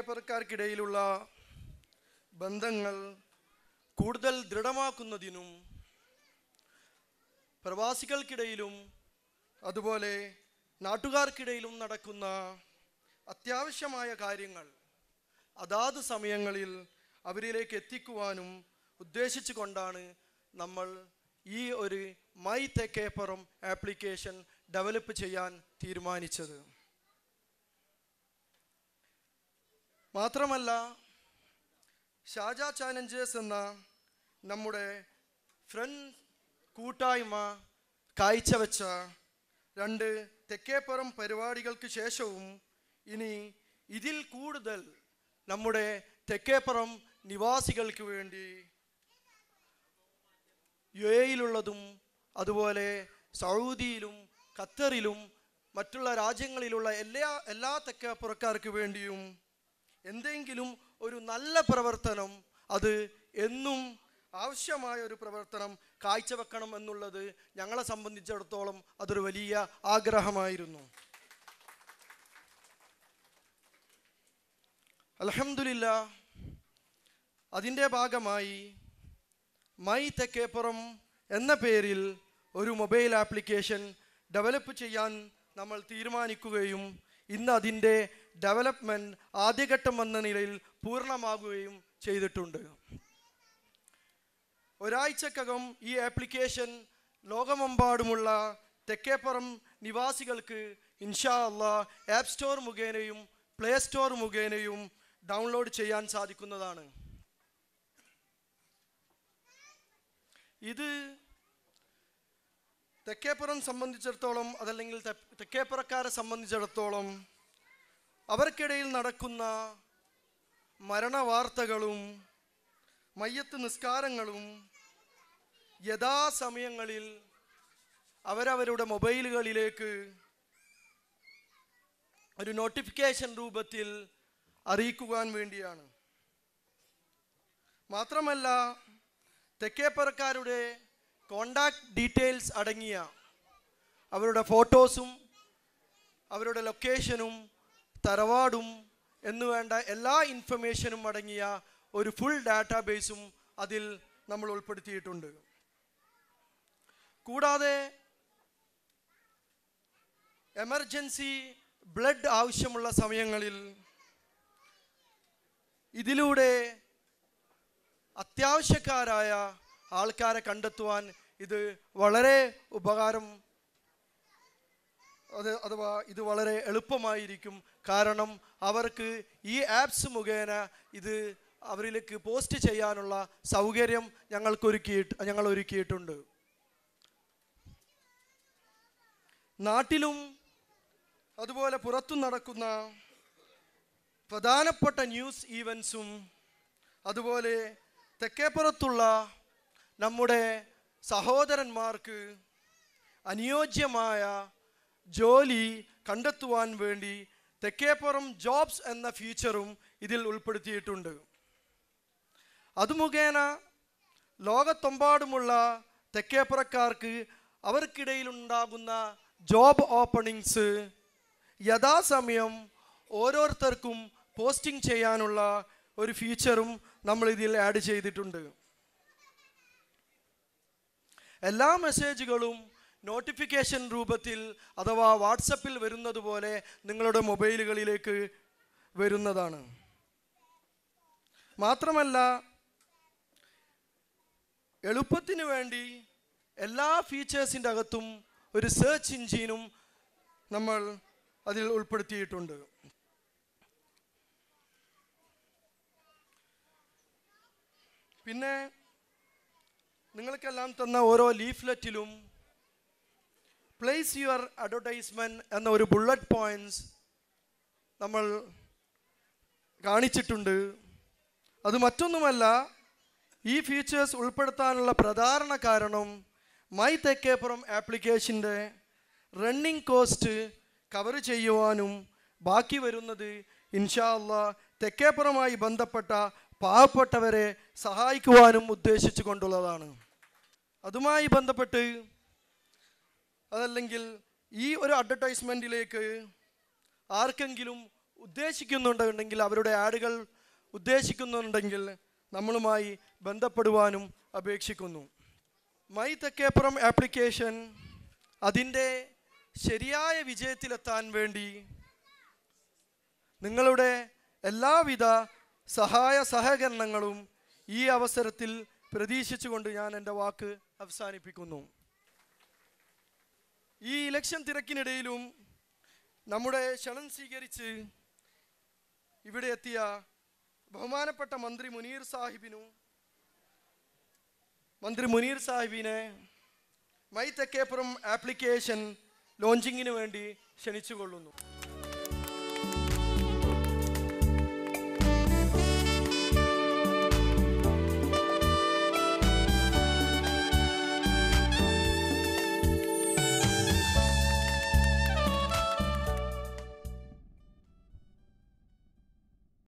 പേപ്പർക്കാർക്കിടയിലുള്ള ബന്ധങ്ങൾ കൂടുതൽ ദൃഢമാക്കുന്നതിനും പ്രവാസികൾക്കിടയിലും അതുപോലെ നാട്ടുകാർക്കിടയിലും നടക്കുന്ന അത്യാവശ്യമായ കാര്യങ്ങൾ അതാത് സമയങ്ങളിൽ അവരിലേക്ക് എത്തിക്കുവാനും ഉദ്ദേശിച്ചു കൊണ്ടാണ് നമ്മൾ ഈ ഒരു മൈ തെക്കേപ്പുറം ആപ്ലിക്കേഷൻ ഡെവലപ്പ് ചെയ്യാൻ തീരുമാനിച്ചത് മാത്രമല്ല ഷാജ ചാലഞ്ചേഴ്സ് എന്ന നമ്മുടെ ഫ്രണ്ട് കൂട്ടായ്മ കാഴ്ചവെച്ച രണ്ട് തെക്കേപ്പുറം പരിപാടികൾക്ക് ശേഷവും ഇനി ഇതിൽ കൂടുതൽ നമ്മുടെ തെക്കേപ്പുറം നിവാസികൾക്ക് വേണ്ടി യു എയിലുള്ളതും അതുപോലെ സൗദിയിലും ഖത്തറിലും മറ്റുള്ള രാജ്യങ്ങളിലുള്ള എല്ലാ എല്ലാ തെക്കേപ്പുറക്കാർക്ക് വേണ്ടിയും എന്തെങ്കിലും ഒരു നല്ല പ്രവർത്തനം അത് എന്നും ആവശ്യമായ ഒരു പ്രവർത്തനം കാഴ്ചവെക്കണം എന്നുള്ളത് ഞങ്ങളെ സംബന്ധിച്ചിടത്തോളം അതൊരു വലിയ ആഗ്രഹമായിരുന്നു അലഹമില്ല അതിൻ്റെ ഭാഗമായി മൈ തെക്കേപ്പുറം എന്ന പേരിൽ ഒരു മൊബൈൽ ആപ്ലിക്കേഷൻ ഡെവലപ്പ് ചെയ്യാൻ നമ്മൾ തീരുമാനിക്കുകയും ഇന്ന് അതിൻ്റെ ഡെവലപ്മെൻറ്റ് ആദ്യഘട്ടം എന്ന നിലയിൽ പൂർണ്ണമാകുകയും ചെയ്തിട്ടുണ്ട് ഒരാഴ്ചക്കകം ഈ ആപ്ലിക്കേഷൻ ലോകമെമ്പാടുമുള്ള തെക്കേപ്പുറം നിവാസികൾക്ക് ഇൻഷാ അല്ല ആപ്പ് സ്റ്റോർ മുഖേനയും പ്ലേ സ്റ്റോർ മുഖേനയും ഡൗൺലോഡ് ചെയ്യാൻ സാധിക്കുന്നതാണ് ഇത് തെക്കേപ്പുറം സംബന്ധിച്ചിടത്തോളം അതല്ലെങ്കിൽ തെക്കേപ്പുറക്കാരെ സംബന്ധിച്ചിടത്തോളം അവർക്കിടയിൽ നടക്കുന്ന മരണവാർത്തകളും മയ്യത്ത് നിസ്കാരങ്ങളും യഥാസമയങ്ങളിൽ അവരവരുടെ മൊബൈലുകളിലേക്ക് ഒരു നോട്ടിഫിക്കേഷൻ രൂപത്തിൽ അറിയിക്കുവാൻ വേണ്ടിയാണ് മാത്രമല്ല തെക്കേപ്പറക്കാരുടെ കോണ്ടാക്ട് ഡീറ്റെയിൽസ് അടങ്ങിയ അവരുടെ ഫോട്ടോസും അവരുടെ ലൊക്കേഷനും തറവാടും എന്നുവേണ്ട എല്ലാ ഇൻഫർമേഷനും അടങ്ങിയ ഒരു ഫുൾ ഡാറ്റാബേസും അതിൽ നമ്മൾ ഉൾപ്പെടുത്തിയിട്ടുണ്ട് കൂടാതെ എമർജൻസി ബ്ലഡ് ആവശ്യമുള്ള സമയങ്ങളിൽ ഇതിലൂടെ അത്യാവശ്യക്കാരായ ആൾക്കാരെ കണ്ടെത്തുവാൻ ഇത് വളരെ ഉപകാരം അത് അഥവാ ഇത് വളരെ എളുപ്പമായിരിക്കും കാരണം അവർക്ക് ഈ ആപ്സ് മുഖേന ഇത് അവരിലേക്ക് പോസ്റ്റ് ചെയ്യാനുള്ള സൗകര്യം ഞങ്ങൾക്ക് ഒരുക്കിയിട്ട് ഞങ്ങൾ ഒരുക്കിയിട്ടുണ്ട് നാട്ടിലും അതുപോലെ പുറത്തും നടക്കുന്ന പ്രധാനപ്പെട്ട ന്യൂസ് ഈവൻസും അതുപോലെ തെക്കേപ്പുറത്തുള്ള നമ്മുടെ സഹോദരന്മാർക്ക് അനുയോജ്യമായ ജോലി കണ്ടെത്തുവാൻ വേണ്ടി തെക്കേപ്പുറം ജോബ്സ് എന്ന ഫീച്ചറും ഇതിൽ ഉൾപ്പെടുത്തിയിട്ടുണ്ട് അത് മുഖേന ലോകത്തൊമ്പാടുമുള്ള തെക്കേപ്പുറക്കാർക്ക് അവർക്കിടയിൽ ഉണ്ടാകുന്ന ജോബ് ഓപ്പണിങ്സ് യഥാസമയം ഓരോരുത്തർക്കും പോസ്റ്റിംഗ് ചെയ്യാനുള്ള ഒരു ഫീച്ചറും നമ്മൾ ഇതിൽ ആഡ് ചെയ്തിട്ടുണ്ട് എല്ലാ മെസ്സേജുകളും നോട്ടിഫിക്കേഷൻ രൂപത്തിൽ അഥവാ വാട്സപ്പിൽ വരുന്നത് പോലെ നിങ്ങളുടെ മൊബൈലുകളിലേക്ക് വരുന്നതാണ് മാത്രമല്ല എളുപ്പത്തിന് വേണ്ടി എല്ലാ ഫീച്ചേഴ്സിൻ്റെ അകത്തും ഒരു സെർച്ച് എഞ്ചിനും നമ്മൾ അതിൽ ഉൾപ്പെടുത്തിയിട്ടുണ്ട് പിന്നെ നിങ്ങൾക്കെല്ലാം തന്ന ഓരോ ലീഫ്ലെറ്റിലും പ്ലേസ് യുവർ അഡ്വർടൈസ്മെൻറ്റ് എന്ന ഒരു ബുള്ളറ്റ് പോയിൻറ്റ്സ് നമ്മൾ കാണിച്ചിട്ടുണ്ട് അത് മറ്റൊന്നുമല്ല ഈ ഫീച്ചേഴ്സ് ഉൾപ്പെടുത്താനുള്ള പ്രധാന കാരണം മൈ തെക്കേപ്പുറം ആപ്ലിക്കേഷൻ്റെ റണ്ണിംഗ് കോസ്റ്റ് കവർ ചെയ്യുവാനും ബാക്കി വരുന്നത് ഇൻഷാല്ല തെക്കേപ്പുറമായി ബന്ധപ്പെട്ട പാവപ്പെട്ടവരെ സഹായിക്കുവാനും ഉദ്ദേശിച്ചു കൊണ്ടുള്ളതാണ് അതുമായി ബന്ധപ്പെട്ട് അതല്ലെങ്കിൽ ഈ ഒരു അഡ്വർടൈസ്മെൻറ്റിലേക്ക് ആർക്കെങ്കിലും ഉദ്ദേശിക്കുന്നുണ്ടെങ്കിൽ അവരുടെ ആഡുകൾ ഉദ്ദേശിക്കുന്നുണ്ടെങ്കിൽ നമ്മളുമായി ബന്ധപ്പെടുവാനും അപേക്ഷിക്കുന്നു മൈ തെക്കേപ്പുറം ആപ്ലിക്കേഷൻ അതിൻ്റെ ശരിയായ വിജയത്തിലെത്താൻ വേണ്ടി നിങ്ങളുടെ എല്ലാവിധ സഹായ സഹകരണങ്ങളും ഈ അവസരത്തിൽ പ്രതീക്ഷിച്ചുകൊണ്ട് ഞാൻ എൻ്റെ വാക്ക് അവസാനിപ്പിക്കുന്നു ഈ ഇലക്ഷൻ തിരക്കിനിടയിലും നമ്മുടെ ക്ഷണം സ്വീകരിച്ച് ഇവിടെ എത്തിയ ബഹുമാനപ്പെട്ട മന്ത്രി മുനീർ സാഹിബിനും മന്ത്രി മുനീർ സാഹിബിനെ മൈ തെക്കേപ്പുറം ആപ്ലിക്കേഷൻ ലോഞ്ചിങ്ങിന് വേണ്ടി ക്ഷണിച്ചുകൊള്ളുന്നു